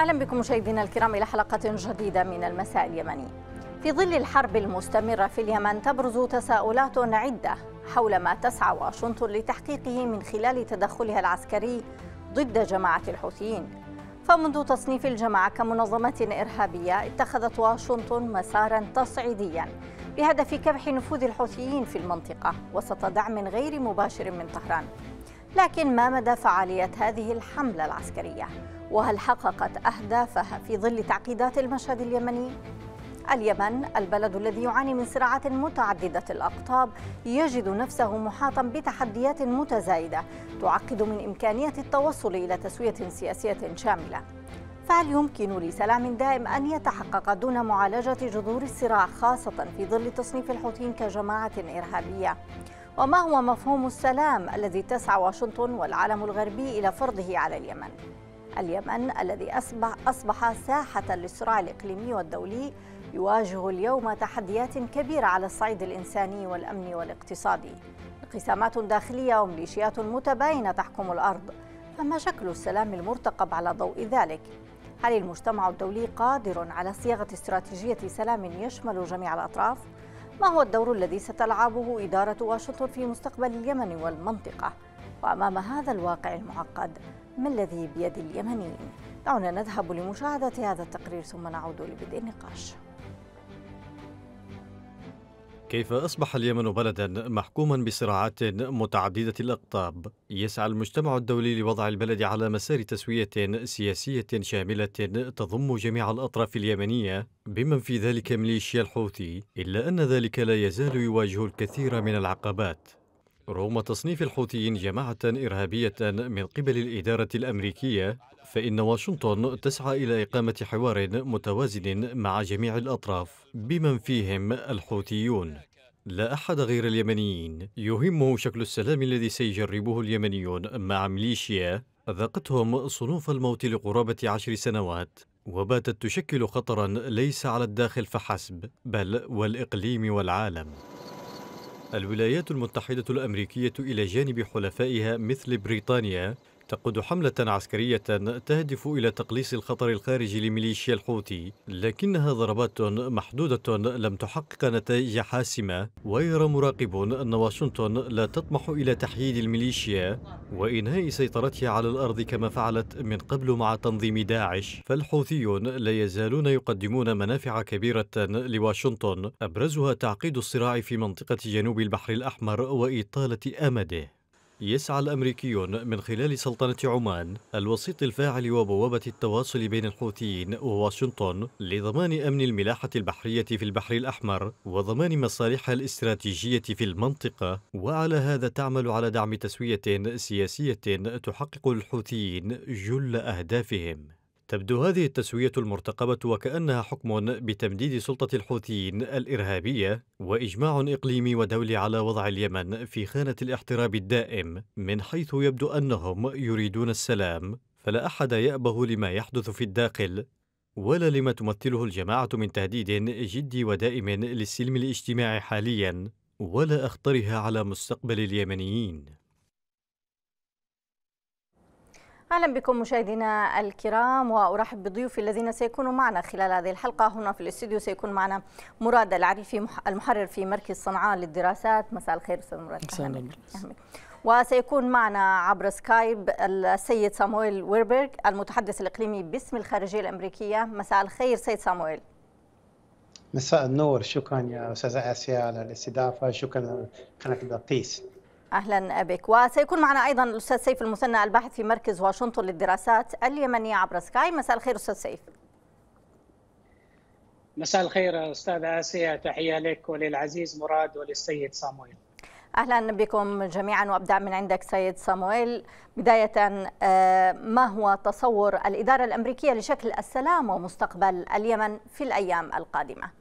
أهلا بكم مشاهدينا الكرام إلى حلقة جديدة من المساء اليمني في ظل الحرب المستمرة في اليمن تبرز تساؤلات عدة حول ما تسعى واشنطن لتحقيقه من خلال تدخلها العسكري ضد جماعة الحوثيين فمنذ تصنيف الجماعة كمنظمة إرهابية اتخذت واشنطن مسارا تصعيديا بهدف كبح نفوذ الحوثيين في المنطقة وسط دعم غير مباشر من طهران لكن ما مدى فعالية هذه الحملة العسكرية وهل حققت أهدافها في ظل تعقيدات المشهد اليمني؟ اليمن البلد الذي يعاني من صراعات متعددة الأقطاب يجد نفسه محاطا بتحديات متزايدة تعقد من إمكانية التوصل إلى تسوية سياسية شاملة فهل يمكن لسلام دائم أن يتحقق دون معالجة جذور الصراع خاصة في ظل تصنيف الحوثيين كجماعة إرهابية؟ وما هو مفهوم السلام الذي تسعى واشنطن والعالم الغربي إلى فرضه على اليمن؟ اليمن الذي أصبح, أصبح ساحة للصراع الإقليمي والدولي يواجه اليوم تحديات كبيرة على الصعيد الإنساني والأمني والاقتصادي انقسامات داخلية وميليشيات متباينة تحكم الأرض فما شكل السلام المرتقب على ضوء ذلك؟ هل المجتمع الدولي قادر على صياغة استراتيجية سلام يشمل جميع الأطراف؟ ما هو الدور الذي ستلعبه إدارة واشنطن في مستقبل اليمن والمنطقة؟ وأمام هذا الواقع المعقد ما الذي بيد اليمنيين؟ دعونا نذهب لمشاهدة هذا التقرير ثم نعود لبدء النقاش كيف أصبح اليمن بلدا محكوما بصراعات متعددة الأقطاب؟ يسعى المجتمع الدولي لوضع البلد على مسار تسوية سياسية شاملة تضم جميع الأطراف اليمنية بمن في ذلك ميليشيا الحوثي إلا أن ذلك لا يزال يواجه الكثير من العقبات رغم تصنيف الحوثيين جماعة إرهابية من قبل الإدارة الأمريكية فإن واشنطن تسعى إلى إقامة حوار متوازن مع جميع الأطراف بمن فيهم الحوثيون لا أحد غير اليمنيين يهمه شكل السلام الذي سيجربه اليمنيون مع ميليشيا ذاقتهم صنوف الموت لقرابة عشر سنوات وباتت تشكل خطرا ليس على الداخل فحسب بل والإقليم والعالم الولايات المتحدة الأمريكية إلى جانب حلفائها مثل بريطانيا تقود حملة عسكرية تهدف إلى تقليص الخطر الخارجي لميليشيا الحوثي لكنها ضربات محدودة لم تحقق نتائج حاسمة ويرى مراقبون أن واشنطن لا تطمح إلى تحييد الميليشيا وإنهاء سيطرتها على الأرض كما فعلت من قبل مع تنظيم داعش فالحوثيون لا يزالون يقدمون منافع كبيرة لواشنطن أبرزها تعقيد الصراع في منطقة جنوب البحر الأحمر وإطالة أمده يسعى الأمريكيون من خلال سلطنة عمان الوسيط الفاعل وبوابة التواصل بين الحوثيين وواشنطن لضمان أمن الملاحة البحرية في البحر الأحمر وضمان مصالحها الاستراتيجية في المنطقة وعلى هذا تعمل على دعم تسوية سياسية تحقق للحوثيين جل أهدافهم تبدو هذه التسوية المرتقبة وكأنها حكم بتمديد سلطة الحوثيين الإرهابية وإجماع إقليمي ودولي على وضع اليمن في خانة الاحتراب الدائم من حيث يبدو أنهم يريدون السلام فلا أحد يأبه لما يحدث في الداخل ولا لما تمثله الجماعة من تهديد جدي ودائم للسلم الاجتماعي حاليا ولا أخطرها على مستقبل اليمنيين اهلا بكم مشاهدينا الكرام وارحب بضيوفي الذين سيكونوا معنا خلال هذه الحلقه هنا في الاستوديو سيكون معنا مراد العريفي المحرر في مركز صنعاء للدراسات مساء الخير استاذ مراد اهلا وسيكون معنا عبر سكايب السيد سامويل ويربرغ المتحدث الاقليمي باسم الخارجيه الامريكيه مساء الخير سيد سامويل مساء النور شكرا يا استاذه اسيا على الاستضافه شكرا قناه البطيس اهلا بك وسيكون معنا ايضا الاستاذ سيف المثنى الباحث في مركز واشنطن للدراسات اليمنيه عبر سكاي مساء الخير استاذ سيف مساء الخير استاذ اسيا تحيه لك وللعزيز مراد وللسيد صامويل اهلا بكم جميعا وابدا من عندك سيد صامويل بدايه آه، ما هو تصور الاداره الامريكيه لشكل السلام ومستقبل اليمن في الايام القادمه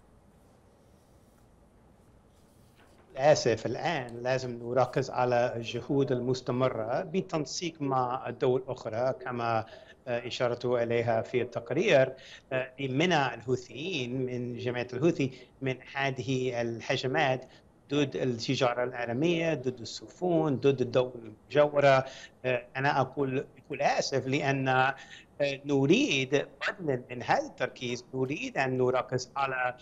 للاسف الان لازم نركز على الجهود المستمره بالتنسيق مع الدول الاخرى كما آه، اشارته اليها في التقرير آه، لمنع الهوثيين من جماعه الهوثي من هذه الهجمات ضد التجاره العالميه، ضد السفن، ضد الدول المجاوره، آه، انا اقول بكل اسف لان نريد بدلا من هذا التركيز نريد ان نركز على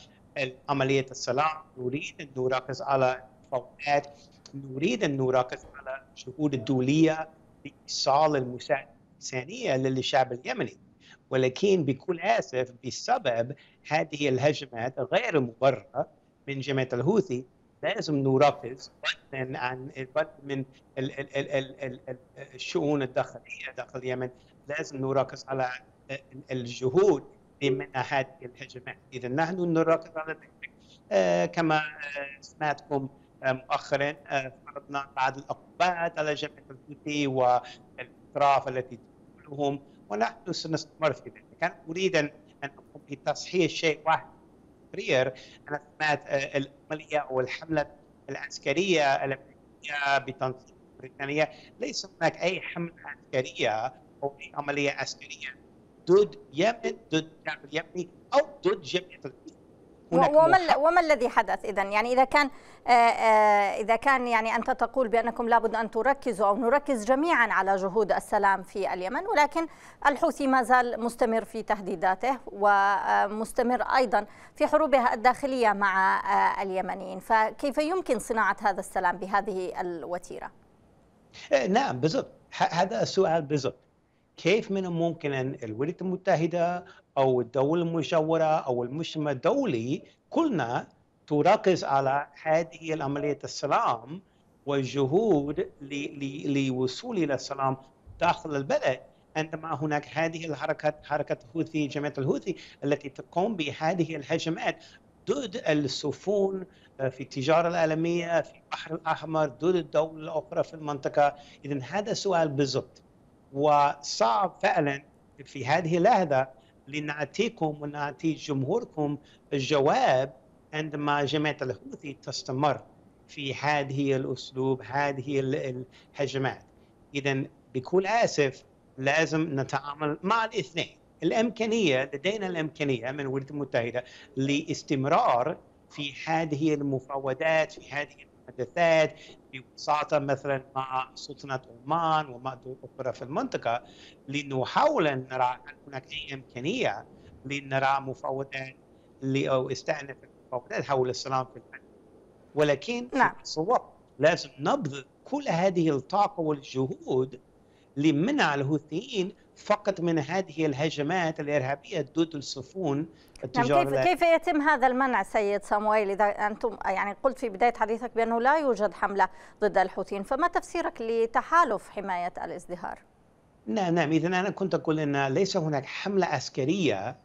عمليه السلام نريد ان نركز على الفوضات نريد ان نركز على الجهود الدوليه لايصال المساعده الانسانيه للشعب اليمني ولكن بكل اسف بسبب هذه الهجمات غير مبرره من جماعه الهوثي لازم نركز بدلا عن البدء من الشؤون الداخليه داخل اليمن لازم نركز على الجهود من هذه الهجمات إذا نحن نراقب على ذلك آه، كما سمعتكم آه، مؤخرا آه، فرضنا بعض العقوبات على جبهه الحوثي والأطراف التي تدخلهم ونحن سنستمر في ذلك أنا أريد أن أقوم بتصحيح شيء واحد تقرير أنا سمعت العملية أو الحملة العسكرية الأمريكية بتنسيق بريطانيا ليس هناك أي حملة عسكرية أو أي عملية عسكرية ضد يمن ضد الشعب اليمني او ضد جميع وما وما الذي حدث اذا يعني اذا كان آه، آه، اذا كان يعني انت تقول بانكم لابد ان تركزوا او نركز جميعا على جهود السلام في اليمن ولكن الحوثي ما زال مستمر في تهديداته ومستمر ايضا في حروبها الداخليه مع آه، اليمنيين فكيف يمكن صناعه هذا السلام بهذه الوتيره إيه، نعم بالضبط هذا السؤال بالضبط كيف من الممكن أن الولايات المتحدة أو الدول المجاورة أو المجتمع الدولي كلنا تركز على هذه العملية السلام والجهود للوصول إلى السلام داخل البلد عندما هناك هذه الحركة حركة الحوثي جماعة الحوثي التي تقوم بهذه الهجمات ضد السفن آه، في التجارة العالمية في البحر الأحمر ضد الدول الأخرى في المنطقة إذا هذا سؤال بالضبط وصعب فعلا في هذه اللحظة لنعطيكم ونعطي جمهوركم الجواب عندما جماعة الحوثي تستمر في هذه الأسلوب هذه الهجمات إذا بكل آسف لازم نتعامل مع الاثنين الإمكانية لدينا الإمكانية من الولايات المتحدة لاستمرار في هذه المفاوضات في هذه المحادثات بوساطه مثلا مع سلطنه عمان ومع دول اخرى في المنطقه لنحاول ان نرى هل هناك اي امكانيه لنرى مفاوضات او استأنف المفاوضات حول السلام في المنطقه ولكن نعم. في نفس الوقت لازم نبذل كل هذه الطاقه والجهود لمنع الهوثيين فقط من هذه الهجمات الارهابيه ضد السفن التجارية نعم كيف, كيف يتم هذا المنع سيد صامويل اذا انتم يعني قلت في بدايه حديثك بانه لا يوجد حمله ضد الحوثيين فما تفسيرك لتحالف حمايه الازدهار؟ نعم نعم اذا انا كنت اقول ان ليس هناك حمله عسكريه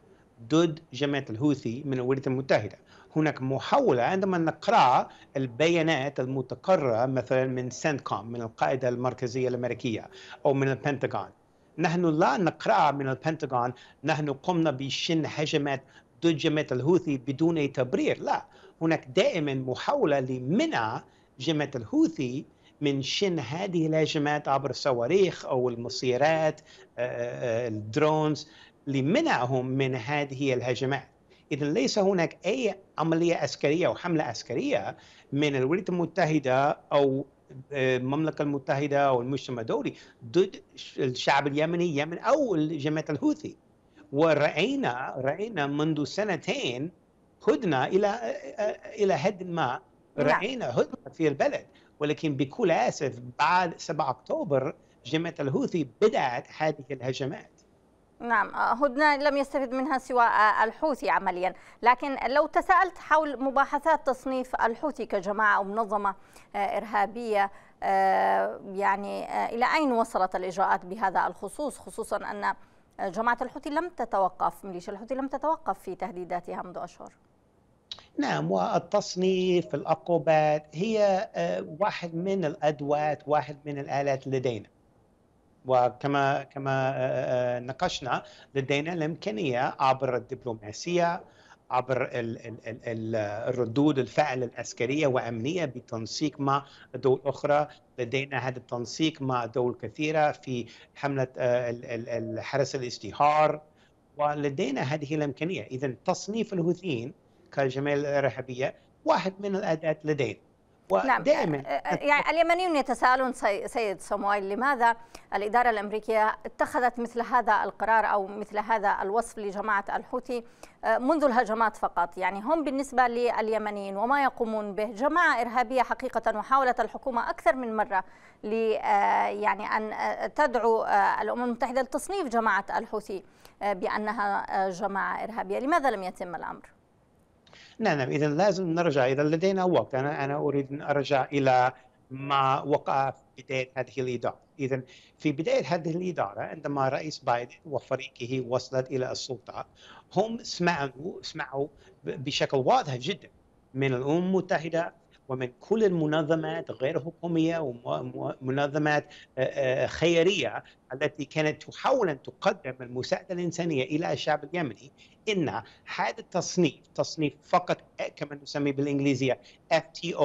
ضد جماعه الحوثي من الولايات المتحده هناك محاولة عندما نقرأ البيانات المتقررة مثلا من سنتكوم من القاعدة المركزية الأمريكية أو من البنتاغون نحن لا نقرأ من البنتاغون نحن قمنا بشن هجمات ضد جماعه الهوثي بدون اي تبرير لا هناك دائما محاولة لمنع جماعة الهوثي من شن هذه الهجمات عبر الصواريخ أو المسيرات آه، آه، الدرونز لمنعهم من هذه الهجمات إذا ليس هناك أي عملية عسكرية أو حملة عسكرية من الولايات المتحدة أو المملكه المتحده والمجتمع الدولي ضد الشعب اليمني اليمن او جماعه الحوثي وراينا راينا منذ سنتين هدنه الى الى حد ما نعم. راينا هدنه في البلد ولكن بكل اسف بعد 7 اكتوبر جماعه الحوثي بدات هذه الهجمات نعم آه، هدنة لم يستفد منها سوى آه، الحوثي عمليا لكن لو تساءلت حول مباحثات تصنيف الحوثي كجماعة أو منظمة آه، إرهابية يعني إلى أين وصلت الإجراءات بهذا الخصوص خصوصا أن جماعة الحوثي لم تتوقف ميليشيا الحوثي لم تتوقف في تهديداتها منذ أشهر نعم والتصنيف العقوبات هي واحد من الأدوات واحد من الآلات لدينا وكما كما آه، آه، آه، ناقشنا لدينا الامكانيه عبر الدبلوماسيه عبر الردود الفعل العسكريه وامنيه بتنسيق مع دول اخرى لدينا هذا التنسيق مع دول كثيره في حمله الحرس الاستهار ولدينا هذه الامكانيه اذا تصنيف الهوثيين كالجمال الارهابيه واحد من الاداه لدينا نعم. ودائما نعم. يعني اليمنيون يتساءلون سيد صمويل لماذا الإدارة الأمريكية اتخذت مثل هذا القرار أو مثل هذا الوصف لجماعة الحوثي أه، منذ الهجمات فقط يعني هم بالنسبة لليمنيين وما يقومون به جماعة إرهابية حقيقة وحاولت الحكومة أكثر من مرة يعني أن تدعو الأمم المتحدة لتصنيف جماعة الحوثي بأنها جماعة إرهابية لماذا لم يتم الأمر؟ نعم نعم اذا لازم نرجع اذا لدينا وقت انا انا اريد ان ارجع الى ما وقع في بدايه هذه الاداره اذا في بدايه هذه الاداره عندما رئيس بايدن وفريقه وصلت الى السلطه هم سمعوا سمعوا بشكل واضح جدا من الامم المتحده ومن كل المنظمات غير حكوميه ومنظمات خيريه التي كانت تحاول ان تقدم المساعده الانسانيه الى الشعب اليمني ان هذا التصنيف تصنيف فقط كما نسميه بالانجليزيه FTO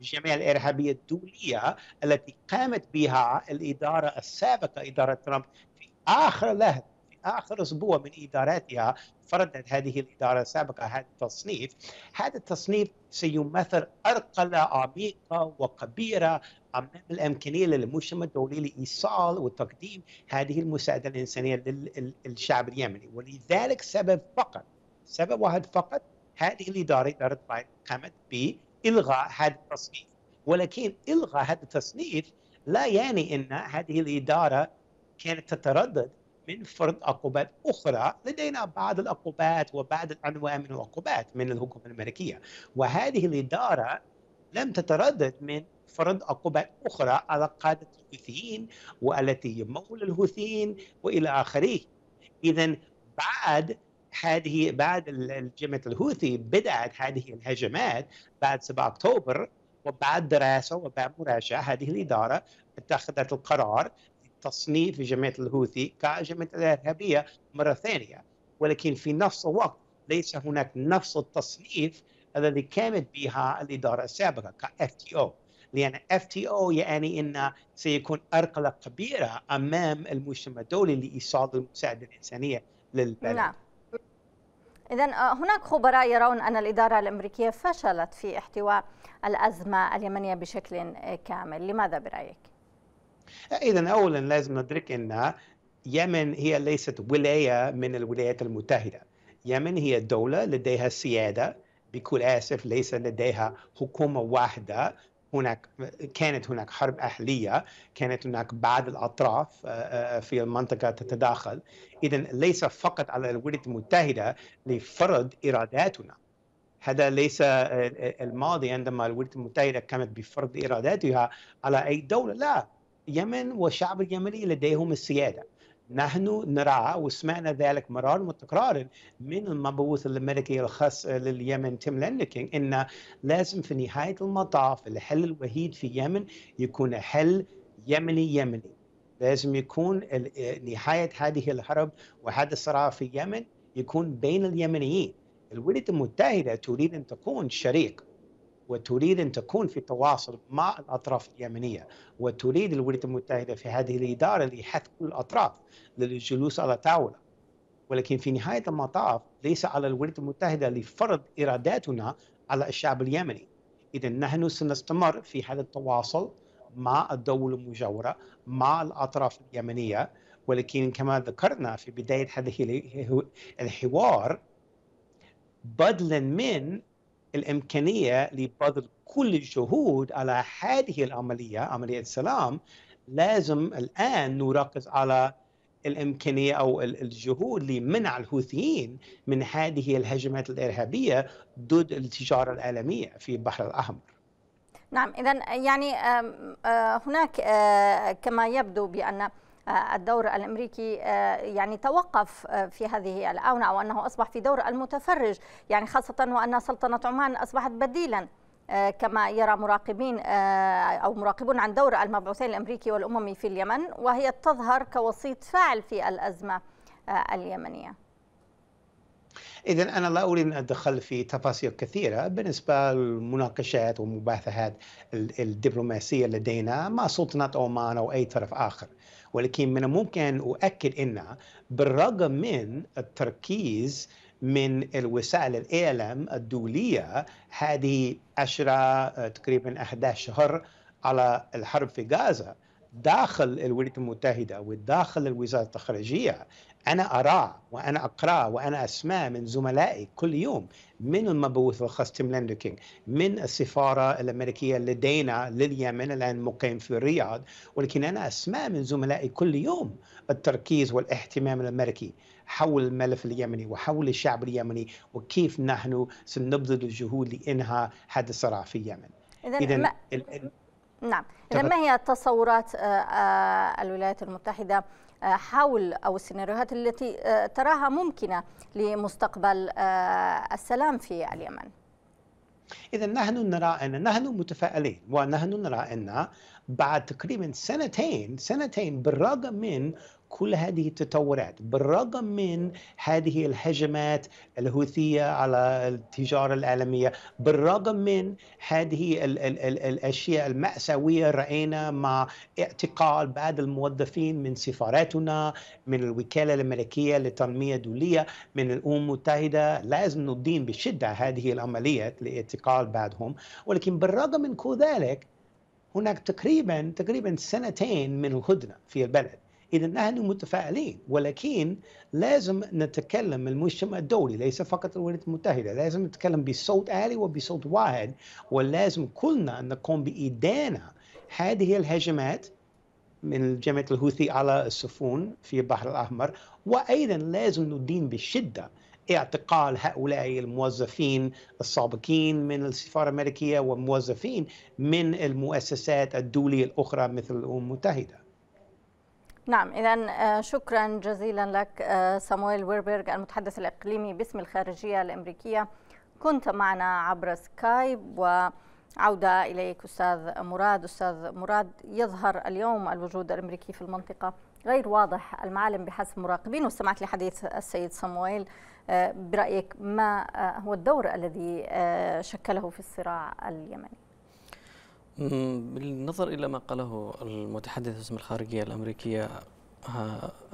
الجمعيه الارهابيه الدوليه التي قامت بها الاداره السابقه اداره ترامب في اخر لحظه آخر أسبوع من إدارتها فرضت هذه الإدارة السابقة هذا التصنيف هذا التصنيف سيمثل أرقلة عميقة وكبيرة أمام الإمكانية للمجتمع الدولي لإيصال وتقديم هذه المساعدة الإنسانية للشعب اليمني ولذلك سبب فقط سبب واحد فقط هذه الإدارة إدارة بايدن قامت بإلغاء هذا التصنيف ولكن إلغاء هذا التصنيف لا يعني أن هذه الإدارة كانت تتردد من فرض عقوبات أخرى لدينا بعض العقوبات وبعض الأنواع من العقوبات من الحكومة الأمريكية وهذه الإدارة لم تتردد من فرض عقوبات أخرى على قادة الحوثيين والتي يمول الحوثيين وإلى آخره إذا بعد هذه بعد الجماعة الهوثي بدأت هذه الهجمات بعد 7 أكتوبر وبعد دراسة وبعد مراجعة هذه الإدارة اتخذت القرار تصنيف جماعه الهوثي كجماعه ارهابيه مره ثانيه ولكن في نفس الوقت ليس هناك نفس التصنيف الذي كانت بها الاداره السابقه كاف تي او لان اف تي او يعني ان سيكون أرقلة كبيره امام المجتمع الدولي لايصال المساعده الانسانيه للبلد نعم إذا آه، هناك خبراء يرون أن الإدارة الأمريكية فشلت في احتواء الأزمة اليمنية بشكل كامل لماذا برأيك؟ إذا أولا لازم ندرك أن اليمن هي ليست ولاية من الولايات المتحدة اليمن هي دولة لديها سيادة بكل آسف ليس لديها حكومة واحدة هناك كانت هناك حرب أهلية كانت هناك بعض الأطراف آه، آه، في المنطقة تتداخل إذا ليس فقط على الولايات المتحدة لفرض إراداتنا هذا ليس آه، الماضي عندما الولايات المتحدة كانت بفرض إراداتها على أي دولة لا اليمن والشعب اليمني لديهم السيادة نحن نرى وسمعنا ذلك مرارا وتكرارا من المبعوث الامريكي الخاص لليمن تيم لينكينج ان لازم في نهايه المطاف الحل الوحيد في اليمن يكون حل يمني يمني لازم يكون نهايه هذه الحرب وهذا الصراع في اليمن يكون بين اليمنيين الولايات المتحده تريد ان تكون شريك وتريد أن تكون في تواصل مع الأطراف اليمنية وتريد الولايات المتحدة في هذه الإدارة لحث كل الأطراف للجلوس على طاولة ولكن في نهاية المطاف ليس على الولايات المتحدة لفرض إراداتنا على الشعب اليمني إذا نحن سنستمر في هذا التواصل مع الدول المجاورة مع الأطراف اليمنية ولكن كما ذكرنا في بداية هذه الحوار بدلا من الامكانيه لبذل كل الجهود على هذه العمليه عمليه السلام لازم الان نركز على الامكانيه او الجهود لمنع الحوثيين من هذه الهجمات الارهابيه ضد التجاره العالميه في البحر الاحمر. نعم اذا يعني آه، هناك آه، كما يبدو بان آه، الدور الامريكي آه، يعني توقف آه، في هذه الاونه او انه اصبح في دور المتفرج يعني خاصه وان سلطنه عمان اصبحت بديلا كما يرى مراقبين او مراقبون عن دور المبعوثين الامريكي والاممي في اليمن وهي تظهر كوسيط فاعل في الازمه اليمنيه. إذا أنا لا أريد أن أدخل في تفاصيل كثيرة بالنسبة للمناقشات والمباحثات الدبلوماسية لدينا مع سلطنة عمان أو أي طرف آخر ولكن من الممكن أن أؤكد أن بالرغم من التركيز من الوسائل الإعلام الدولية هذه عشرة آه، تقريبا 11 شهر على الحرب في غزة داخل الولايات المتحدة وداخل الوزارة الخارجية انا اراه وانا اقراه وانا اسمع من زملائي كل يوم من المبعوث الخاص تيم لاندوكينج من السفاره الامريكيه لدينا لليمن الان مقيم في الرياض ولكن انا اسمع من زملائي كل يوم التركيز والاهتمام الامريكي حول الملف اليمني وحول الشعب اليمني وكيف نحن سنبذل الجهود لانهاء هذا الصراع في اليمن. اذا ما... ال... نعم، اذا ما هي تصورات آه، آه، الولايات المتحده حول أو السيناريوهات التي آه، تراها ممكنة لمستقبل آه، السلام في اليمن؟ إذا نحن نرى أن نحن متفائلين ونحن نرى أن بعد تقريبا سنتين سنتين بالرغم من كل هذه التطورات بالرغم من هذه الهجمات الهوثية على التجارة العالمية بالرغم من هذه الـ الـ الـ الأشياء المأساوية رأينا مع اعتقال بعض الموظفين من سفاراتنا من الوكالة الأمريكية للتنمية الدولية من الأمم المتحدة لازم ندين بشدة هذه العمليات لاعتقال بعضهم ولكن بالرغم من كل ذلك هناك تقريبا تقريبا سنتين من الهدنه في البلد اذا نحن متفائلين ولكن لازم نتكلم المجتمع الدولي ليس فقط الولايات المتحده لازم نتكلم بصوت عالي وبصوت واحد ولازم كلنا نقوم بادانه هذه الهجمات من جماعة الهوثي على السفن في البحر الأحمر وأيضا لازم ندين بشدة اعتقال هؤلاء الموظفين السابقين من السفاره الامريكيه وموظفين من المؤسسات الدوليه الاخرى مثل الامم المتحده. نعم اذا آه، شكرا جزيلا لك آه، سامويل ويربرغ المتحدث الاقليمي باسم الخارجيه الامريكيه كنت معنا عبر سكايب و عودة إليك أستاذ مراد أستاذ مراد يظهر اليوم الوجود الأمريكي في المنطقة غير واضح المعالم بحسب مراقبين واستمعت لحديث السيد صمويل آه، برأيك ما آه، هو الدور الذي آه، شكله في الصراع اليمني بالنظر إلى ما قاله المتحدث باسم الخارجية الأمريكية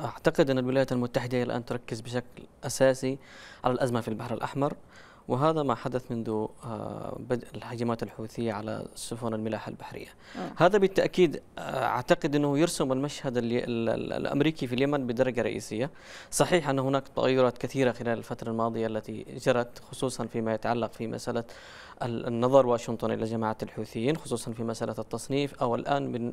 أعتقد أن الولايات المتحدة الآن تركز بشكل أساسي على الأزمة في البحر الأحمر وهذا ما حدث منذ آه، بدء الهجمات الحوثية على سفن الملاحة البحرية أوه. هذا بالتأكيد آه، أعتقد أنه يرسم المشهد الأمريكي في اليمن بدرجة رئيسية صحيح أن هناك تغيرات كثيرة خلال الفترة الماضية التي جرت خصوصا فيما يتعلق في مسألة النظر واشنطن إلى جماعة الحوثيين خصوصا في مسألة التصنيف أو الآن من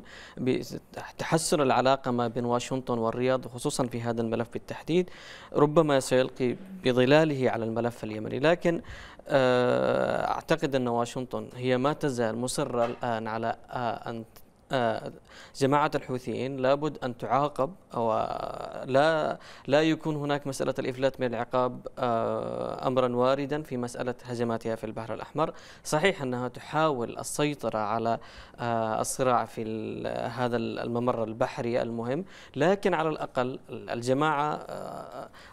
تحسن العلاقة ما بين واشنطن والرياض خصوصا في هذا الملف بالتحديد ربما سيلقي بظلاله على الملف اليمني لكن آه، أعتقد أن واشنطن هي ما تزال مصرة الآن على آه، أن آه، جماعة الحوثيين لابد أن تعاقب أو لا لا يكون هناك مسألة الإفلات من العقاب آه، أمرا واردا في مسألة هجماتها في البحر الأحمر صحيح أنها تحاول السيطرة على آه، الصراع في هذا الممر البحري المهم لكن على الأقل الجماعة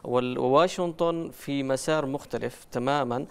وواشنطن في مسار مختلف تماما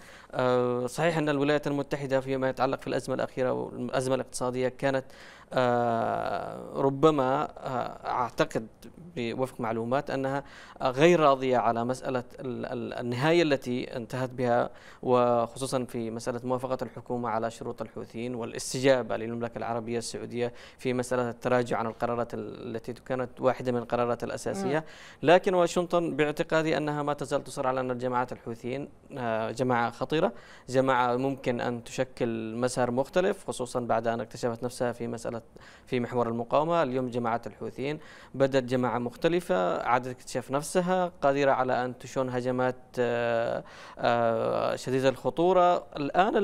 صحيح أن الولايات المتحدة فيما يتعلق في الأزمة الأخيرة والأزمة الاقتصادية كانت آه، ربما آه، اعتقد بوفق معلومات انها غير راضيه على مساله النهايه التي انتهت بها وخصوصا في مساله موافقه الحكومه على شروط الحوثيين والاستجابه للمملكه العربيه السعوديه في مساله التراجع عن القرارات التي كانت واحده من القرارات الاساسيه، لكن واشنطن باعتقادي انها ما تزال تصر على ان جماعه الحوثيين آه، جماعه خطيره، جماعه ممكن ان تشكل مسار مختلف خصوصا بعد ان اكتشفت نفسها في مساله كانت في محور المقاومة اليوم جماعة الحوثيين بدأت جماعة مختلفة عادت اكتشاف نفسها قادرة على أن تشن هجمات آه، آه، شديدة الخطورة الآن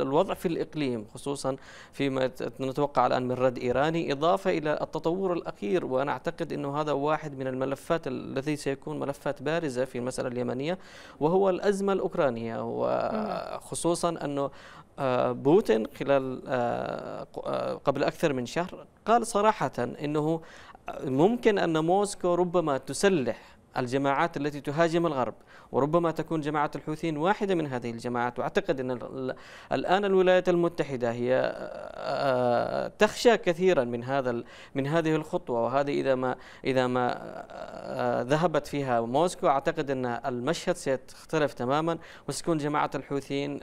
الوضع في الإقليم خصوصا فيما نتوقع الآن من رد إيراني إضافة إلى التطور الأخير وأنا أعتقد أنه هذا واحد من الملفات الذي سيكون ملفات بارزة في المسألة اليمنية وهو الأزمة الأوكرانية وخصوصا أنه بوتين خلال آه، آه، قبل أكثر من شهر قال صراحة أنه ممكن أن موسكو ربما تسلح الجماعات التي تهاجم الغرب وربما تكون جماعة الحوثيين واحدة من هذه الجماعات وأعتقد أن الآن الولايات المتحدة هي آه، آه، تخشى كثيرا من هذا من هذه الخطوة وهذه إذا ما إذا ما آه، ذهبت فيها موسكو أعتقد أن المشهد سيختلف تماما وستكون جماعة الحوثيين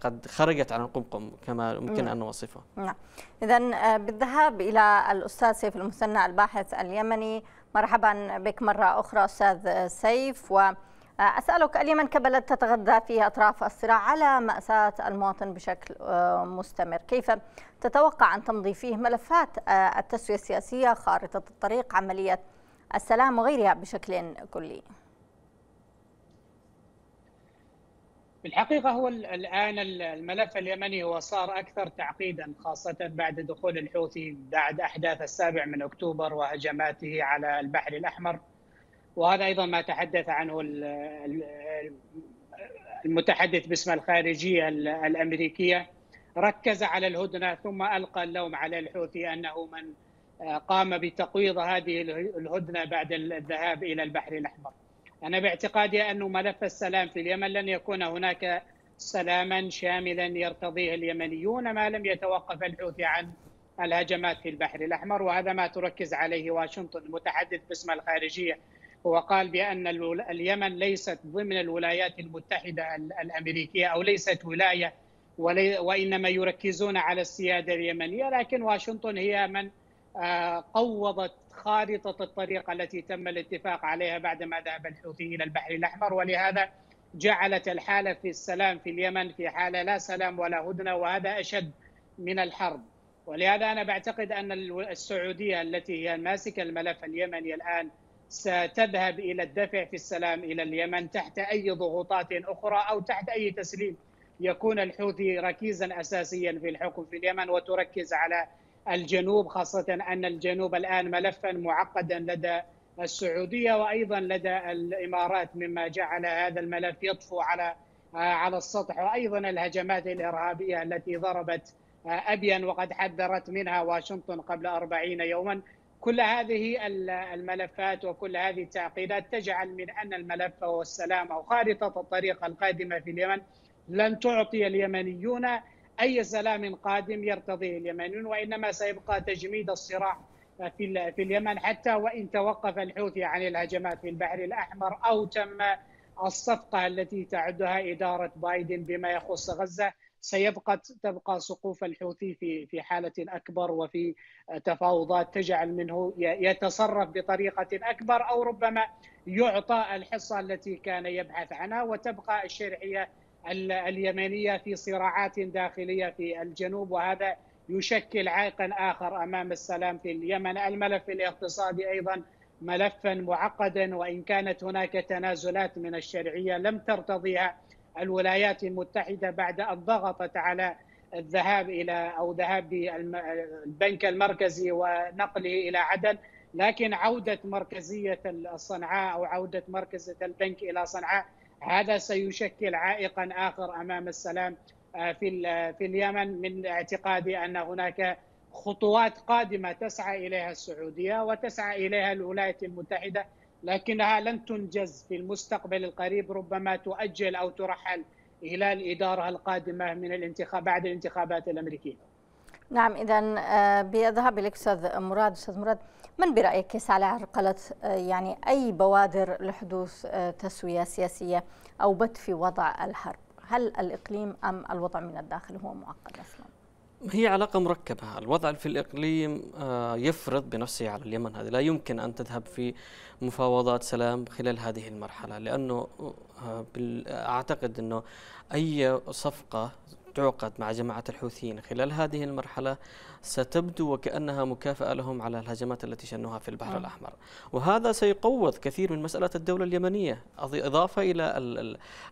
قد خرجت عن القمقم كما يمكن أن نعم. نوصفه نعم إذا بالذهاب إلى الأستاذ سيف المثنى الباحث اليمني مرحبا بك مرة أخرى أستاذ سيف وأسألك اليمن كبلد تتغذى فيه أطراف الصراع على مأساة المواطن بشكل آه، مستمر كيف تتوقع أن تمضي فيه ملفات آه، التسوية السياسية خارطة الطريق عملية السلام وغيرها بشكل كلي في الحقيقه هو الان الملف اليمني هو صار اكثر تعقيدا خاصه بعد دخول الحوثي بعد احداث السابع من اكتوبر وهجماته على البحر الاحمر وهذا ايضا ما تحدث عنه المتحدث باسم الخارجيه الامريكيه ركز على الهدنه ثم القى اللوم على الحوثي انه من آه، قام بتقويض هذه الهدنه بعد الذهاب الى البحر الاحمر. أنا باعتقادي أن ملف السلام في اليمن لن يكون هناك سلاما شاملا يرتضيه اليمنيون ما لم يتوقف الحوثي عن الهجمات في البحر الأحمر وهذا ما تركز عليه واشنطن المتحدث باسم الخارجية وقال بأن اليمن ليست ضمن الولايات المتحدة الأمريكية أو ليست ولاية وإنما يركزون على السيادة اليمنية لكن واشنطن هي من آه، قوضت خارطة الطريق التي تم الاتفاق عليها بعدما ذهب الحوثي إلى البحر الأحمر ولهذا جعلت الحالة في السلام في اليمن في حالة لا سلام ولا هدنة وهذا أشد من الحرب ولهذا أنا بعتقد أن السعودية التي هي ماسكة الملف اليمني الآن ستذهب إلى الدفع في السلام إلى اليمن تحت أي ضغوطات أخرى أو تحت أي تسليم يكون الحوثي ركيزا أساسيا في الحكم في اليمن وتركز على الجنوب خاصة أن الجنوب الآن ملفا معقدا لدى السعودية وأيضا لدى الإمارات مما جعل هذا الملف يطفو على آه، على السطح وأيضا الهجمات الإرهابية التي ضربت آه، أبيان وقد حذرت منها واشنطن قبل أربعين يوما كل هذه الملفات وكل هذه التعقيدات تجعل من أن الملف هو السلام أو خارطة الطريق القادمة في اليمن لن تعطي اليمنيون اي سلام قادم يرتضيه اليمنيون وانما سيبقى تجميد الصراع في في اليمن حتى وان توقف الحوثي عن الهجمات في البحر الاحمر او تم الصفقه التي تعدها اداره بايدن بما يخص غزه سيبقى تبقى سقوف الحوثي في في حاله اكبر وفي تفاوضات تجعل منه يتصرف بطريقه اكبر او ربما يعطى الحصه التي كان يبحث عنها وتبقى الشرعيه اليمنيه في صراعات داخليه في الجنوب وهذا يشكل عائقا اخر امام السلام في اليمن، الملف الاقتصادي ايضا ملفا معقدا وان كانت هناك تنازلات من الشرعيه لم ترتضيها الولايات المتحده بعد ان ضغطت على الذهاب الى او ذهاب البنك المركزي ونقله الى عدن، لكن عوده مركزيه الصنعاء او عوده مركزه البنك الى صنعاء هذا سيشكل عائقا اخر امام السلام آه، في آه، في اليمن من اعتقادي ان هناك خطوات قادمه تسعى اليها السعوديه وتسعى اليها الولايات المتحده لكنها لن تنجز في المستقبل القريب ربما تؤجل او ترحل الى الاداره القادمه من الانتخاب بعد الانتخابات الامريكيه. نعم اذا آه، بيذهب اليك استاذ مراد استاذ مراد من برأيك كيس على عرقلة آه، يعني أي بوادر لحدوث آه، تسوية سياسية أو بت في وضع الحرب هل الإقليم أم الوضع من الداخل هو معقد أصلا؟ هي علاقة مركبة الوضع في الإقليم آه، يفرض بنفسه على اليمن هذا لا يمكن أن تذهب في مفاوضات سلام خلال هذه المرحلة لأنه أعتقد أنه أي صفقة تعقد مع جماعة الحوثيين خلال هذه المرحلة ستبدو وكأنها مكافأة لهم على الهجمات التي شنوها في البحر آه. الأحمر وهذا سيقوض كثير من مسألة الدولة اليمنية إضافة إلى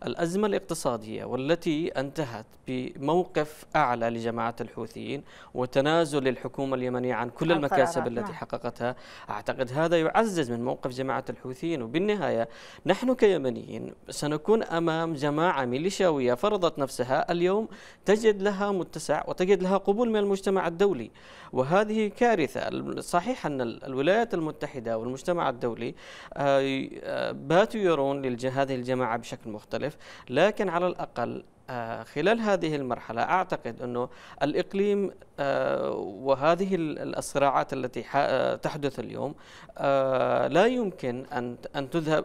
الأزمة الاقتصادية والتي انتهت بموقف أعلى لجماعة الحوثيين وتنازل الحكومة اليمنية عن كل المكاسب التي حققتها أعتقد هذا يعزز من موقف جماعة الحوثيين وبالنهاية نحن كيمنيين سنكون أمام جماعة ميليشياوية فرضت نفسها اليوم تجد لها متسع وتجد لها قبول من المجتمع الدولي وهذه كارثة صحيح أن الولايات المتحدة والمجتمع الدولي آه، آه، باتوا يرون هذه الجماعة بشكل مختلف لكن على الأقل آه، خلال هذه المرحلة أعتقد أنه الإقليم آه، وهذه الصراعات التي آه، تحدث اليوم لا يمكن أن أن تذهب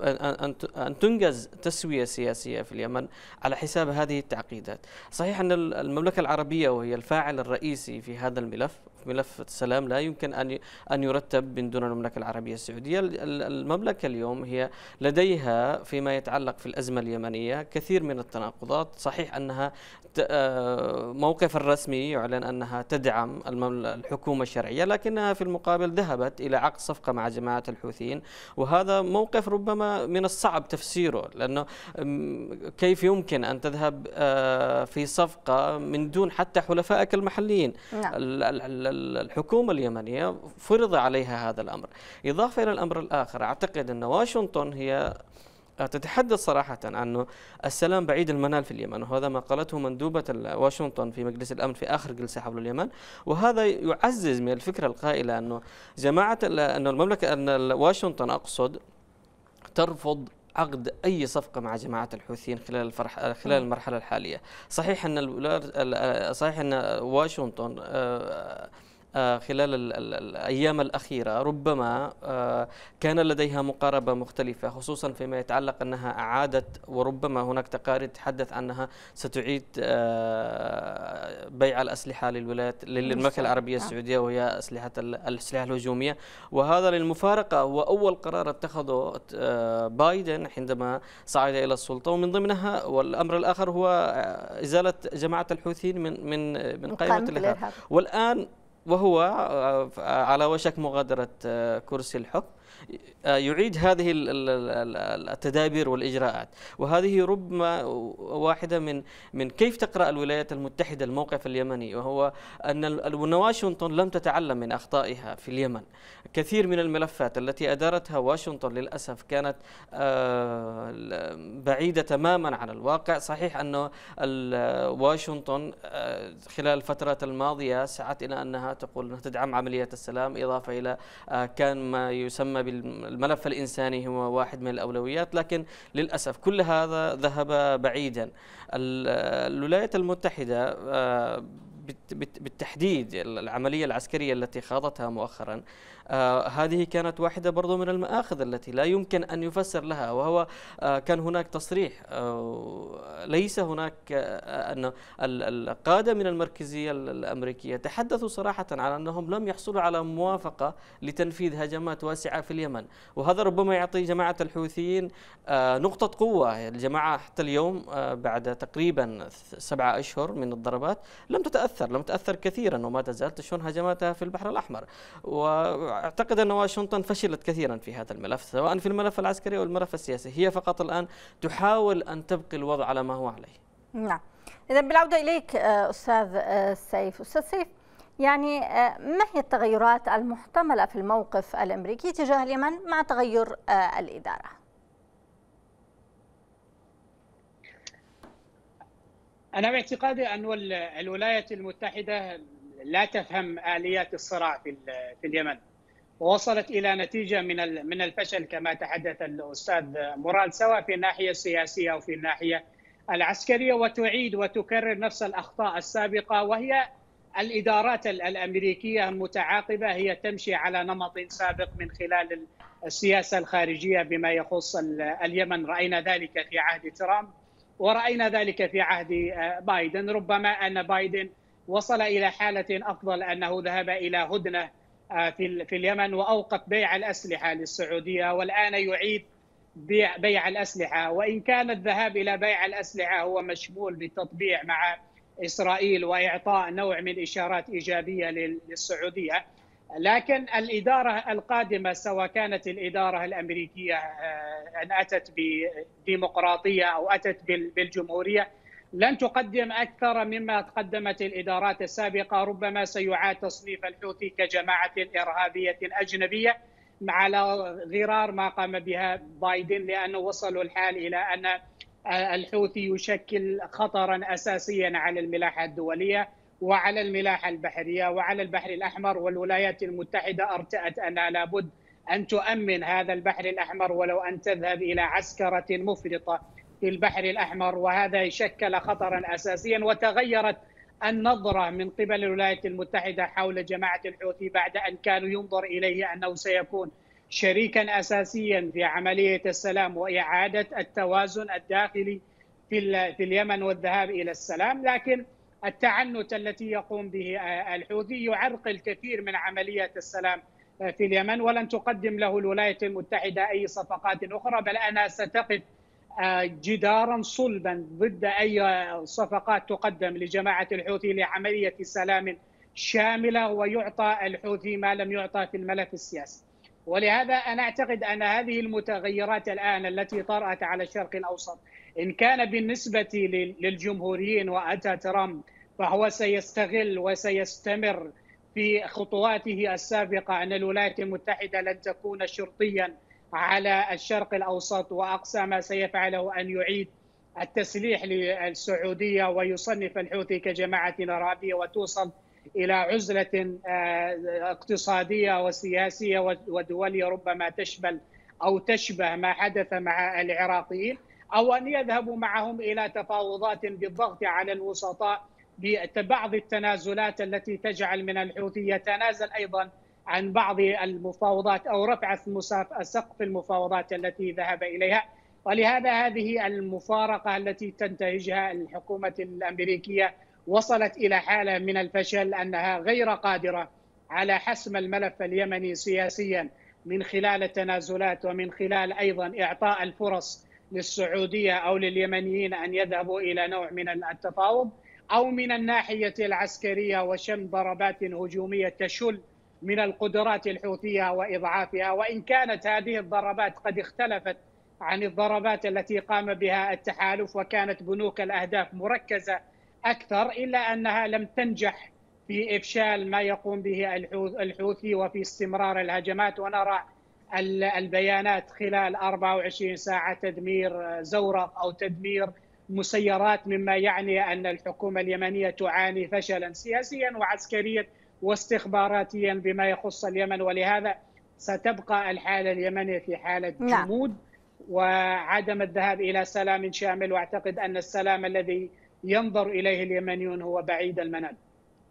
أن تنجز تسوية سياسية في اليمن على حساب هذه التعقيدات صحيح أن المملكة العربية وهي الفاعل الرئيسي في هذا الملف ملف السلام لا يمكن أن أن يرتب من دون المملكة العربية السعودية المملكة اليوم هي لديها فيما يتعلق في الأزمة اليمنية كثير من التناقضات صحيح أنها آه، موقف الرسمي يعلن أنها تدعم الحكومة الشرعية لكنها في المقابل ذهبت إلى عقد صفقة مع جماعة الحوثيين وهذا موقف ربما من الصعب تفسيره لأنه كيف يمكن أن تذهب آه، في صفقة من دون حتى حلفائك المحليين نعم. الحكومة اليمنية فرض عليها هذا الأمر إضافة إلى الأمر الآخر أعتقد أن واشنطن هي آه، تتحدث صراحة أن السلام بعيد المنال في اليمن وهذا ما قالته مندوبة واشنطن في مجلس الأمن في آخر جلسة حول اليمن وهذا يعزز من الفكرة القائلة أنه جماعة أن المملكة أن واشنطن أقصد ترفض عقد اي صفقه مع جماعه الحوثيين خلال الفرح خلال المرحله الحاليه صحيح ان صحيح ان واشنطن آه، آه، خلال الأيام الأخيرة ربما آه، كان لديها مقاربة مختلفة خصوصا فيما يتعلق أنها أعادت وربما هناك تقارير تحدث انها ستعيد آه، بيع الأسلحة للولايات للمملكة العربية نعم. السعودية وهي أسلحة الأسلحة الهجومية وهذا للمفارقة هو أول قرار اتخذه بايدن عندما صعد إلى السلطة ومن ضمنها والأمر الآخر هو إزالة جماعة الحوثيين من من من قائمة الإرهاب والآن وهو آه، على وشك مغادرة آه، كرسي الحكم آه، يعيد هذه التدابير والإجراءات وهذه ربما واحدة من من كيف تقرأ الولايات المتحدة الموقف اليمني وهو أن واشنطن لم تتعلم من أخطائها في اليمن كثير من الملفات التي أدارتها واشنطن للأسف كانت آه، بعيدة تماما عن الواقع صحيح أن واشنطن آه، خلال الفترات الماضية سعت إلى أنها تقول أنها تدعم عمليات السلام إضافة إلى كان ما يسمى بالملف الإنساني هو واحد من الأولويات لكن للأسف كل هذا ذهب بعيدا الولايات المتحدة آه، بالتحديد العملية العسكرية التي خاضتها مؤخرا آه هذه كانت واحدة برضو من المآخذ التي لا يمكن أن يفسر لها وهو آه كان هناك تصريح آه ليس هناك آه، أن القادة من المركزية الأمريكية تحدثوا صراحة على أنهم لم يحصلوا على موافقة لتنفيذ هجمات واسعة في اليمن وهذا ربما يعطي جماعة الحوثيين آه، نقطة قوة الجماعة حتى اليوم آه، بعد تقريبا سبعة أشهر من الضربات لم تتأثر لم تتأثر كثيرا وما تزال تشن هجماتها في البحر الأحمر و اعتقد ان واشنطن فشلت كثيرا في هذا الملف سواء في الملف العسكري او الملف السياسي هي فقط الان تحاول ان تبقي الوضع على ما هو عليه نعم اذا بالعوده اليك آه، استاذ آه، سيف استاذ سيف يعني آه، ما هي التغيرات المحتمله في الموقف الامريكي تجاه اليمن مع تغير الاداره انا باعتقادي ان الولايات المتحده لا تفهم اليات الصراع في اليمن ووصلت الى نتيجه من من الفشل كما تحدث الاستاذ مراد سواء في الناحيه السياسيه او في الناحيه العسكريه وتعيد وتكرر نفس الاخطاء السابقه وهي الادارات الامريكيه المتعاقبه هي تمشي على نمط سابق من خلال السياسه الخارجيه بما يخص اليمن راينا ذلك في عهد ترامب وراينا ذلك في عهد آه، بايدن ربما ان بايدن وصل الى حاله افضل انه ذهب الى هدنه آه، في في اليمن واوقف بيع الاسلحه للسعوديه والان يعيد بيع بيع الاسلحه وان كان الذهاب الى بيع الاسلحه هو مشمول بالتطبيع مع اسرائيل واعطاء نوع من اشارات ايجابيه للسعوديه لكن الاداره القادمه سواء كانت الاداره الامريكيه آه، ان اتت بديمقراطيه او اتت بالجمهوريه لن تقدم أكثر مما قدمت الإدارات السابقة ربما سيعاد تصنيف الحوثي كجماعة إرهابية أجنبية على غرار ما قام بها بايدن لأنه وصلوا الحال إلى أن الحوثي يشكل خطرا أساسيا على الملاحة الدولية وعلى الملاحة البحرية وعلى البحر الأحمر والولايات المتحدة أرتأت أنها لابد أن تؤمن هذا البحر الأحمر ولو أن تذهب إلى عسكرة مفرطة في البحر الأحمر وهذا شكل خطرا أساسيا وتغيرت النظرة من قبل الولايات المتحدة حول جماعة الحوثي بعد أن كانوا ينظر إليه أنه سيكون شريكا أساسيا في عملية السلام وإعادة التوازن الداخلي في, في اليمن والذهاب إلى السلام لكن التعنت التي يقوم به الحوثي يعرقل كثير من عملية السلام في اليمن ولن تقدم له الولايات المتحدة أي صفقات أخرى بل أنا ستقف جدارا صلبا ضد اي صفقات تقدم لجماعه الحوثي لعمليه سلام شامله ويعطى الحوثي ما لم يعطى في الملف السياسي. ولهذا انا اعتقد ان هذه المتغيرات الان التي طرات على الشرق الاوسط ان كان بالنسبه للجمهوريين واتى ترامب فهو سيستغل وسيستمر في خطواته السابقه ان الولايات المتحده لن تكون شرطيا على الشرق الاوسط واقصى ما سيفعله ان يعيد التسليح للسعوديه ويصنف الحوثي كجماعه ارهابيه وتوصل الى عزله آه، اقتصاديه وسياسيه ودوليه ربما تشمل او تشبه ما حدث مع العراقيين او ان يذهبوا معهم الى تفاوضات بالضغط على الوسطاء ببعض التنازلات التي تجعل من الحوثي يتنازل ايضا عن بعض المفاوضات او رفع سقف المفاوضات التي ذهب اليها ولهذا هذه المفارقه التي تنتهجها الحكومه الامريكيه وصلت الى حاله من الفشل انها غير قادره على حسم الملف اليمني سياسيا من خلال التنازلات ومن خلال ايضا اعطاء الفرص للسعوديه او لليمنيين ان يذهبوا الى نوع من التفاوض او من الناحيه العسكريه وشن ضربات هجوميه تشل من القدرات الحوثيه واضعافها وان كانت هذه الضربات قد اختلفت عن الضربات التي قام بها التحالف وكانت بنوك الاهداف مركزه اكثر الا انها لم تنجح في افشال ما يقوم به الحوثي وفي استمرار الهجمات ونرى البيانات خلال 24 ساعه تدمير زورق او تدمير مسيرات مما يعني ان الحكومه اليمنيه تعاني فشلا سياسيا وعسكريا واستخباراتيا بما يخص اليمن ولهذا ستبقى الحالة اليمنية في حالة نعم. جمود وعدم الذهاب إلى سلام شامل وأعتقد أن السلام الذي ينظر إليه اليمنيون هو بعيد المنال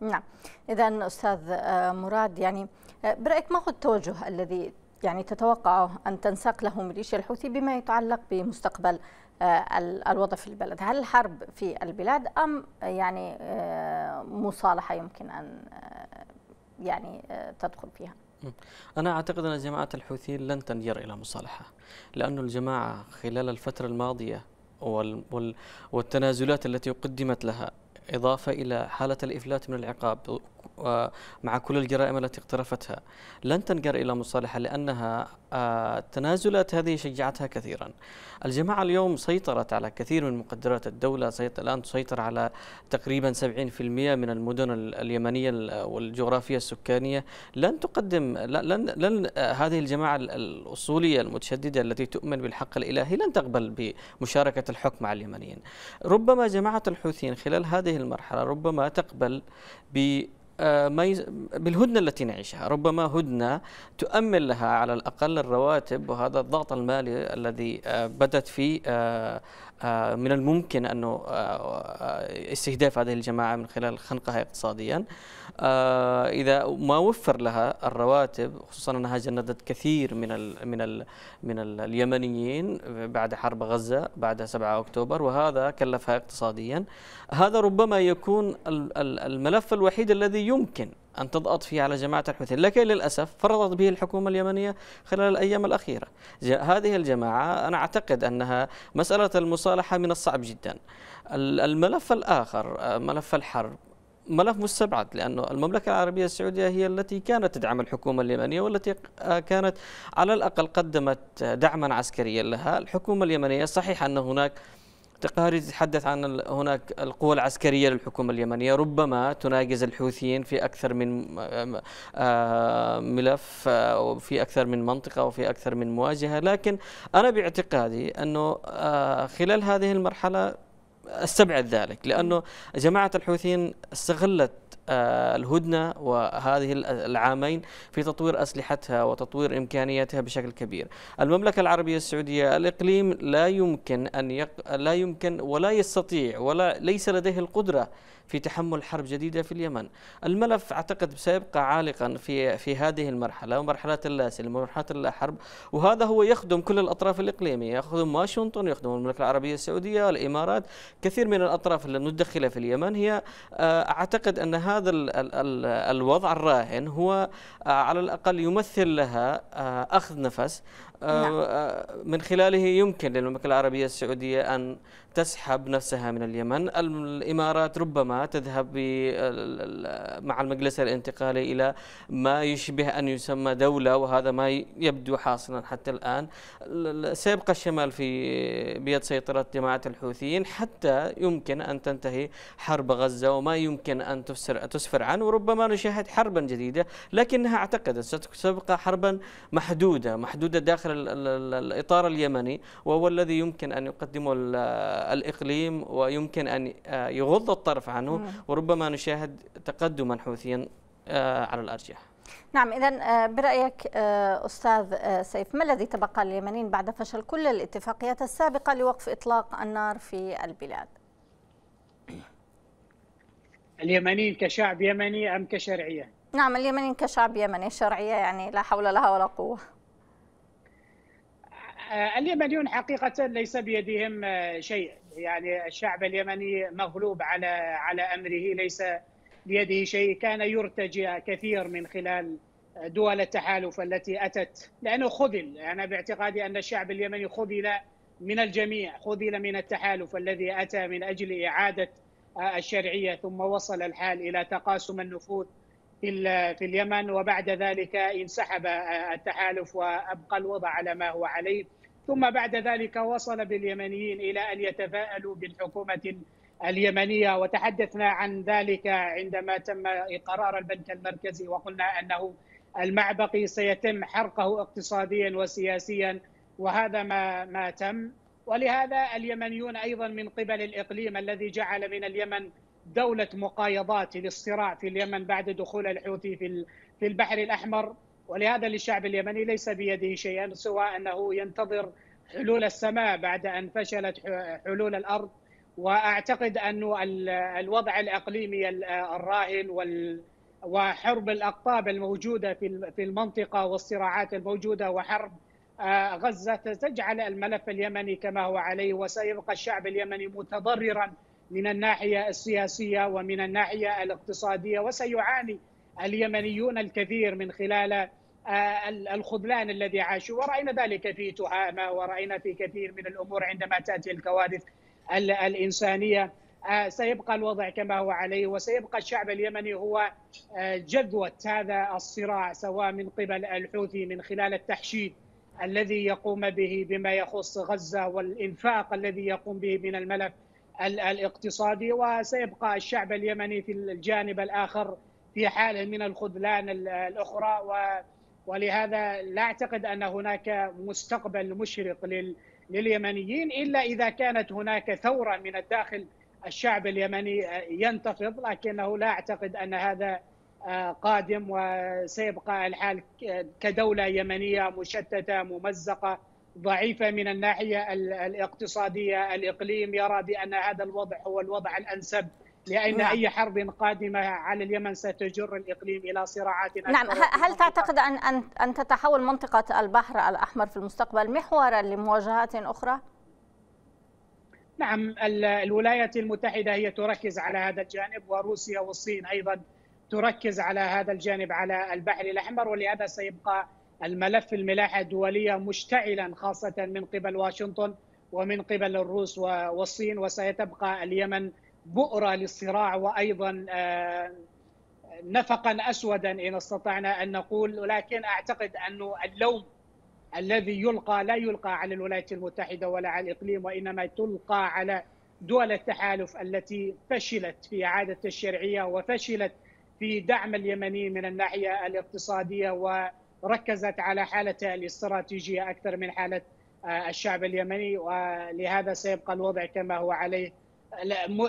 نعم إذا أستاذ آه، مراد يعني آه، برأيك ما هو التوجه الذي يعني تتوقعه أن تنساق له ميليشيا الحوثي بما يتعلق بمستقبل آه، الوضع في البلد هل الحرب في البلاد أم يعني آه، مصالحة يمكن أن آه، يعني تدخل فيها أنا أعتقد أن جماعة الحوثيين لن تنجر إلى مصالحة لأن الجماعة خلال الفترة الماضية والتنازلات التي قدمت لها إضافة إلى حالة الإفلات من العقاب ومع كل الجرائم التي اقترفتها لن تنجر إلى مصالحة لأنها التنازلات آه، هذه شجعتها كثيرا الجماعة اليوم سيطرت على كثير من مقدرات الدولة الآن تسيطر على تقريبا 70% من المدن اليمنية والجغرافية السكانية لن تقدم لن, لن آه، هذه الجماعة الأصولية المتشددة التي تؤمن بالحق الإلهي لن تقبل بمشاركة الحكم مع اليمنيين ربما جماعة الحوثيين خلال هذه المرحلة ربما تقبل ب آه، بالهدنة التي نعيشها ربما هدنة تؤمن لها على الأقل الرواتب وهذا الضغط المالي الذي آه، بدت فيه آه، آه، من الممكن انه آه، آه، استهداف هذه الجماعه من خلال خنقها اقتصاديا اذا ما وفر لها الرواتب خصوصا انها جندت كثير من الـ من الـ من اليمنيين بعد حرب غزه بعد 7 اكتوبر وهذا كلفها اقتصاديا هذا ربما يكون الملف الوحيد الذي يمكن أن تضغط فيه على جماعة الحوثي لكن للأسف فرضت به الحكومة اليمنية خلال الأيام الأخيرة هذه الجماعة أنا أعتقد أنها مسألة المصالحة من الصعب جدا الملف الآخر آه، ملف الحرب ملف مستبعد لأنه المملكة العربية السعودية هي التي كانت تدعم الحكومة اليمنية والتي آه، كانت على الأقل قدمت آه، دعما عسكريا لها الحكومة اليمنية صحيح أن هناك تقارير تتحدث عن هناك القوى العسكرية للحكومة اليمنية ربما تناقز الحوثيين في أكثر من آه، ملف آه، وفي أكثر من منطقة وفي أكثر من مواجهة لكن أنا باعتقادي أنه آه، خلال هذه المرحلة استبعد ذلك لأنه جماعة الحوثيين استغلت آه، الهدنة وهذه العامين في تطوير أسلحتها وتطوير إمكانياتها بشكل كبير المملكة العربية السعودية الإقليم لا يمكن أن يق... لا يمكن ولا يستطيع ولا ليس لديه القدرة في تحمل حرب جديدة في اليمن الملف أعتقد سيبقى عالقا في في هذه المرحلة ومرحلة اللاسل ومرحلة الحرب وهذا هو يخدم كل الأطراف الإقليمية يخدم واشنطن يخدم المملكة العربية السعودية الإمارات كثير من الأطراف اللي في اليمن هي آه، أعتقد أن هذا الوضع الراهن هو آه، على الأقل يمثل لها آه، أخذ نفس نعم. آه، آه، من خلاله يمكن للمملكة العربية السعودية أن تسحب نفسها من اليمن الإمارات ربما تذهب مع المجلس الانتقالي إلى ما يشبه أن يسمى دولة وهذا ما يبدو حاصلا حتى الآن سيبقى الشمال في بيد سيطرة جماعة الحوثيين حتى يمكن أن تنتهي حرب غزة وما يمكن أن تسفر, تسفر عنه وربما نشاهد حربا جديدة لكنها أعتقد ستبقى حربا محدودة محدودة داخل داخل الإطار اليمني وهو الذي يمكن أن يقدمه الإقليم ويمكن أن آه، يغض الطرف عنه وربما نشاهد تقدما حوثيا آه، على الأرجح نعم إذا آه، برأيك أستاذ سيف ما الذي تبقى لليمنيين بعد فشل كل الاتفاقيات السابقة لوقف إطلاق النار في البلاد اليمنيين كشعب يمني أم كشرعية؟ نعم اليمنيين كشعب يمني شرعية يعني لا حول لها ولا قوة آه، اليمنيون حقيقة ليس بيدهم آه، شيء يعني الشعب اليمني مغلوب على على أمره ليس بيده شيء كان يرتجى كثير من خلال آه، دول التحالف التي أتت لأنه خذل أنا باعتقادي أن الشعب اليمني خذل من الجميع خذل من التحالف الذي أتى من أجل إعادة الشرعية ثم وصل الحال إلى تقاسم النفوذ في في اليمن وبعد ذلك انسحب التحالف وابقى الوضع على ما هو عليه ثم بعد ذلك وصل باليمنيين إلى أن يتفاءلوا بالحكومة اليمنية وتحدثنا عن ذلك عندما تم قرار البنك المركزي وقلنا أنه المعبقي سيتم حرقه اقتصاديا وسياسيا وهذا ما ما تم ولهذا اليمنيون ايضا من قبل الاقليم الذي جعل من اليمن دوله مقايضات للصراع في اليمن بعد دخول الحوثي في في البحر الاحمر ولهذا للشعب اليمني ليس بيده شيئا سوى انه ينتظر حلول السماء بعد ان فشلت حلول الارض واعتقد ان الوضع الاقليمي الراهن وال وحرب الاقطاب الموجوده في المنطقه والصراعات الموجوده وحرب آه، غزه تجعل الملف اليمني كما هو عليه وسيبقى الشعب اليمني متضررا من الناحيه السياسيه ومن الناحيه الاقتصاديه وسيعاني اليمنيون الكثير من خلال آه، الخذلان الذي عاشوا ورأينا ذلك في تهامة ورأينا في كثير من الأمور عندما تأتي الكوارث الإنسانية آه، سيبقى الوضع كما هو عليه وسيبقى الشعب اليمني هو آه، جذوة هذا الصراع سواء من قبل الحوثي من خلال التحشيد الذي يقوم به بما يخص غزة والإنفاق الذي يقوم به من الملف الاقتصادي وسيبقى الشعب اليمني في الجانب الآخر في حاله من الخذلان الاخرى و ولهذا لا اعتقد ان هناك مستقبل مشرق لل لليمنيين الا اذا كانت هناك ثوره من الداخل الشعب اليمني آه، ينتفض لكنه لا اعتقد ان هذا آه، قادم وسيبقى الحال كدوله يمنيه مشتته ممزقه ضعيفه من الناحيه الاقتصاديه الاقليم يرى بان هذا الوضع هو الوضع الانسب لأن نعم. أي حرب قادمة على اليمن ستجر الإقليم إلى صراعات نعم هل تعتقد أن, أن, أن تتحول منطقة البحر الأحمر في المستقبل محورا لمواجهات أخرى؟ نعم الولايات المتحدة هي تركز على هذا الجانب وروسيا والصين أيضا تركز على هذا الجانب على البحر الأحمر ولهذا سيبقى الملف الملاحة الدولية مشتعلا خاصة من قبل واشنطن ومن قبل الروس والصين وسيتبقى اليمن بؤره للصراع وايضا آه، نفقا اسودا ان استطعنا ان نقول ولكن اعتقد ان اللوم الذي يلقى لا يلقى على الولايات المتحده ولا على الاقليم وانما تلقى على دول التحالف التي فشلت في اعاده الشرعيه وفشلت في دعم اليمني من الناحيه الاقتصاديه وركزت على حالة الاستراتيجيه اكثر من حاله آه، الشعب اليمني ولهذا سيبقى الوضع كما هو عليه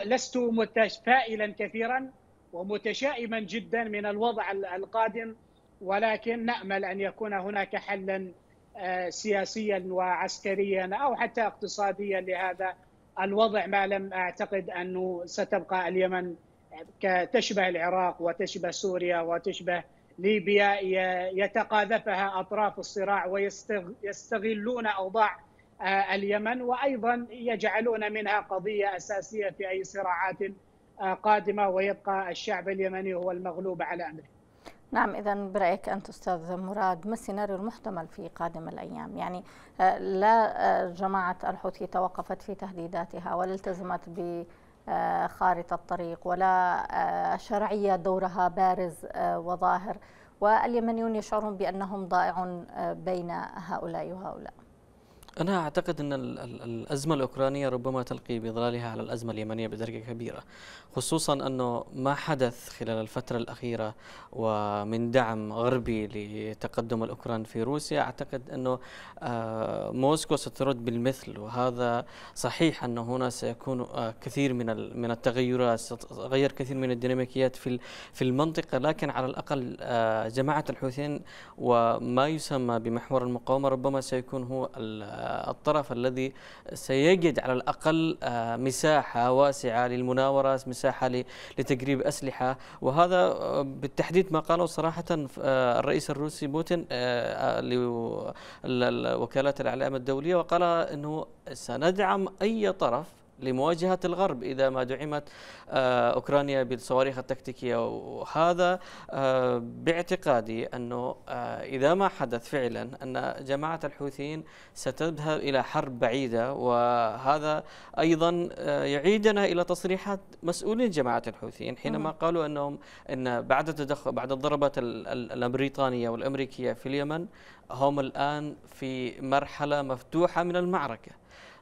لست متفائلا كثيرا ومتشائما جدا من الوضع القادم ولكن نامل ان يكون هناك حلا آه، سياسيا وعسكريا او حتى اقتصاديا لهذا الوضع ما لم اعتقد انه ستبقى اليمن تشبه العراق وتشبه سوريا وتشبه ليبيا يتقاذفها اطراف الصراع ويستغلون اوضاع آه، اليمن وايضا يجعلون منها قضيه اساسيه في اي صراعات آه، قادمه ويبقى الشعب اليمني هو المغلوب على امره. نعم اذا برايك انت استاذ مراد ما السيناريو المحتمل في قادم الايام؟ يعني آه، لا جماعه الحوثي توقفت في تهديداتها ولا التزمت ب خارطة الطريق ولا الشرعية دورها بارز وظاهر واليمنيون يشعرون بأنهم ضائعون بين هؤلاء وهؤلاء أنا أعتقد أن الأزمة الأوكرانية ربما تلقي بظلالها على الأزمة اليمنية بدرجة كبيرة خصوصا أنه ما حدث خلال الفترة الأخيرة ومن دعم غربي لتقدم الأوكران في روسيا أعتقد أنه آه، موسكو سترد بالمثل وهذا صحيح أنه هنا سيكون آه، كثير من من التغيرات ستغير كثير من الديناميكيات في في المنطقة لكن على الأقل آه، جماعة الحوثيين وما يسمى بمحور المقاومة ربما سيكون هو الطرف الذي سيجد على الأقل آه، مساحة واسعة للمناورة مساحة لتجريب أسلحة وهذا آه، بالتحديد ما قاله صراحة آه، الرئيس الروسي بوتين لوكالات الإعلام الدولية وقال أنه سندعم أي طرف لمواجهة الغرب إذا ما دعمت آه، أوكرانيا بالصواريخ التكتيكية وهذا آه، باعتقادي أنه آه، إذا ما حدث فعلا أن جماعة الحوثيين ستذهب إلى حرب بعيدة وهذا أيضا يعيدنا إلى تصريحات مسؤولين جماعة الحوثيين حينما قالوا أنهم أن بعد التدخل بعد الضربات البريطانية والأمريكية في اليمن هم الآن في مرحلة مفتوحة من المعركة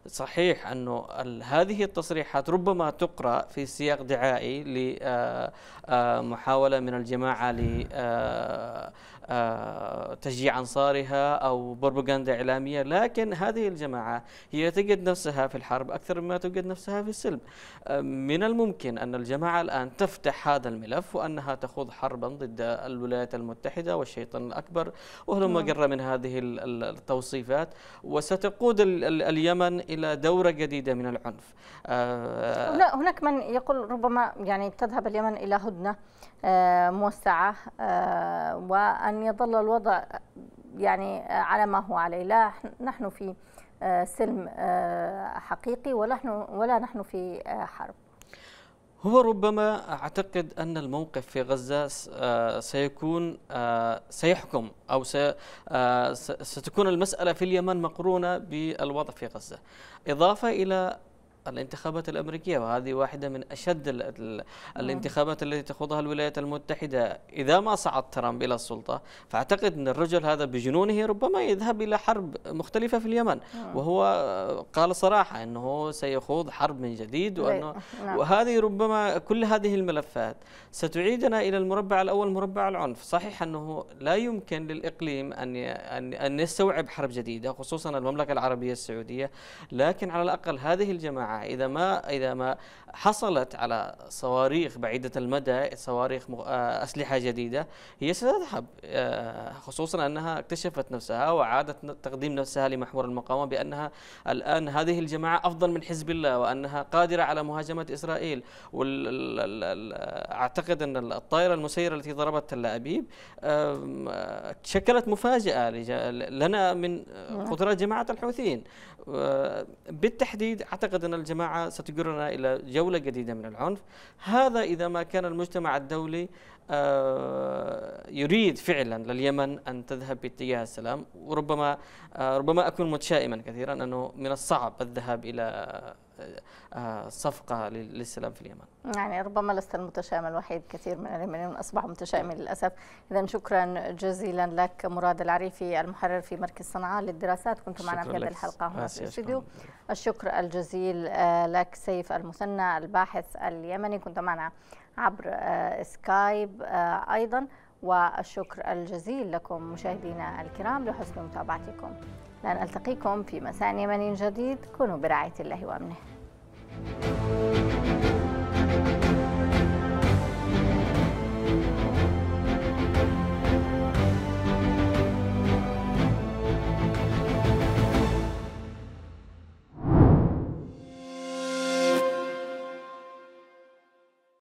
صحيح انه هذه التصريحات ربما تقرا في سياق دعائي لمحاوله آه، آه، من الجماعه ل آه، تشجيع انصارها أو بروباغندا إعلامية لكن هذه الجماعة هي تجد نفسها في الحرب أكثر مما تجد نفسها في السلم من الممكن أن الجماعة الآن تفتح هذا الملف وأنها تخوض حربا ضد الولايات المتحدة والشيطان الأكبر وهم مجرة نعم. من هذه التوصيفات وستقود اليمن إلى دورة جديدة من العنف آه، هناك من يقول ربما يعني تذهب اليمن إلى هدنة آه، موسعة آه، وأن أن يظل الوضع يعني على ما هو عليه لا نحن في آه، سلم آه، حقيقي ونحن ولا نحن في آه، حرب هو ربما أعتقد أن الموقف في غزة سيكون سيحكم أو ستكون المسألة في اليمن مقرونة بالوضع في غزة إضافة إلى الانتخابات الأمريكية وهذه واحدة من أشد نعم. الانتخابات التي تخوضها الولايات المتحدة إذا ما صعد ترامب إلى السلطة فأعتقد أن الرجل هذا بجنونه ربما يذهب إلى حرب مختلفة في اليمن نعم. وهو قال صراحة أنه سيخوض حرب من جديد وأنه نعم. وهذه ربما كل هذه الملفات ستعيدنا إلى المربع الأول مربع العنف صحيح أنه لا يمكن للإقليم أن أن يستوعب حرب جديدة خصوصا المملكة العربية السعودية لكن على الأقل هذه الجماعات إذا ما إذا ما حصلت على صواريخ بعيدة المدى صواريخ آه، أسلحة جديدة هي ستذهب آه، خصوصا أنها اكتشفت نفسها وعادت تقديم نفسها لمحور المقاومة بأنها الآن هذه الجماعة أفضل من حزب الله وأنها قادرة على مهاجمة إسرائيل أعتقد أن الطائرة المسيرة التي ضربت تل أبيب شكلت مفاجأة لنا من نعم. قدرات جماعة الحوثيين بالتحديد أعتقد أن الجماعة ستجرنا إلى جو دولة جديدة من العنف هذا إذا ما كان المجتمع الدولي آه، يريد فعلا لليمن أن تذهب باتجاه السلام وربما آه، ربما أكون متشائما كثيرا أنه من الصعب الذهاب إلى صفقة للسلام في اليمن يعني ربما لست المتشائم الوحيد كثير من اليمنيون أصبحوا متشائمين للأسف إذا شكرا جزيلا لك مراد العريفي المحرر في مركز صنعاء للدراسات كنت معنا في هذه الحلقة هنا في الاستديو الشكر الجزيل آه، لك سيف المثنى الباحث اليمني كنت معنا عبر آه، سكايب آه، أيضا والشكر الجزيل لكم مشاهدينا الكرام لحسن متابعتكم لأن ألتقيكم في مساء يمني جديد كونوا برعاية الله وأمنه